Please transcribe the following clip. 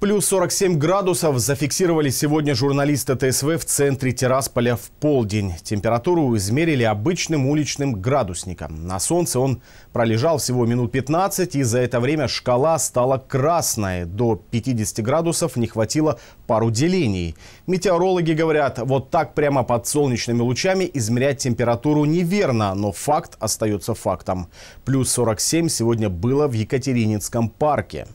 Плюс 47 градусов зафиксировали сегодня журналисты ТСВ в центре Террасполя в полдень. Температуру измерили обычным уличным градусником. На солнце он пролежал всего минут 15, и за это время шкала стала красной. До 50 градусов не хватило пару делений. Метеорологи говорят, вот так прямо под солнечными лучами измерять температуру неверно, но факт остается фактом. Плюс 47 сегодня было в Екатерининском парке.